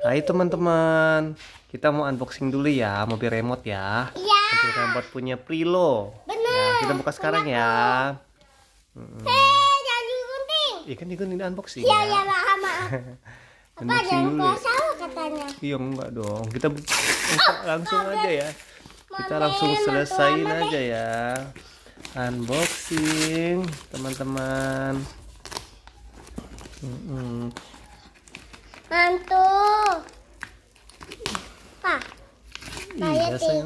Hai nah, teman-teman, kita mau unboxing dulu ya mobil remote ya. Iya. Mobil remote punya Prilo. Benar. Ya, kita buka sekarang Benar. ya. Hmm. Hei, eh, jangan digunting. Iya kan digunting unboxing. Iya, ya. iya, maaf, maaf. Apa jangan dulu. salah katanya? Iya enggak dong. Kita oh, langsung mobil. aja ya. Kita mobil, langsung selesaiin mobil. aja ya. Unboxing, teman-teman. Hmm -mm. Mantul. biasanya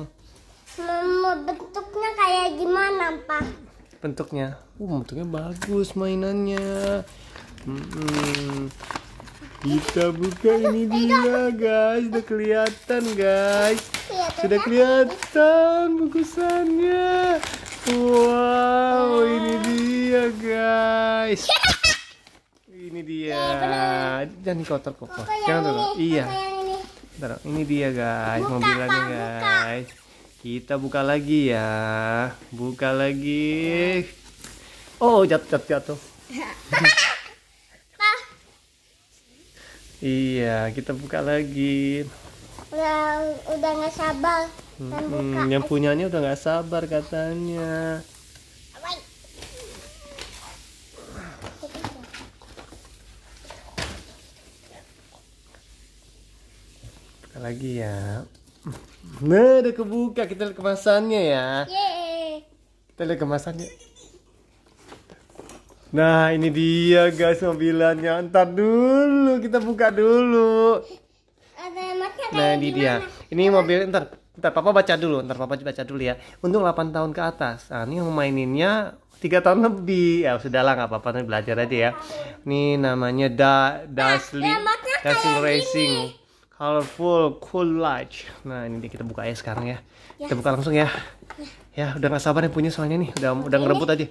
hmm, bentuknya kayak gimana pak bentuknya uh bentuknya bagus mainannya hmm. kita buka ini dia guys sudah kelihatan guys iya, sudah kelihatan bungkusannya wow iya. ini dia guys ini dia iya, jangan kotor kok jangan kotor iya Bentar, ini dia guys buka, mobilannya Pak, guys. Buka. Kita buka lagi ya. Buka lagi. Oh, jatuh jatuh. jatuh. iya, kita buka lagi. Udah udah nggak sabar. Hmm, yang punyanya udah nggak sabar katanya. lagi ya nah udah kebuka kita lihat kemasannya ya kita lihat kemasannya nah ini dia guys mobilannya ntar dulu kita buka dulu nah ini dia ini mobil ntar ntar papa baca dulu ntar papa baca dulu ya untuk 8 tahun ke atas nah ini maininnya tiga tahun lebih ya sudahlah nggak apa-apa nanti belajar aja ya ini namanya da nah, dasli dasli racing colorful Cool light. Nah, ini dia kita buka ya sekarang ya. Yes. Kita ya. buka langsung ya. Ya, udah gak sabar nih punya soalnya nih. Udah udah ngerebut aja.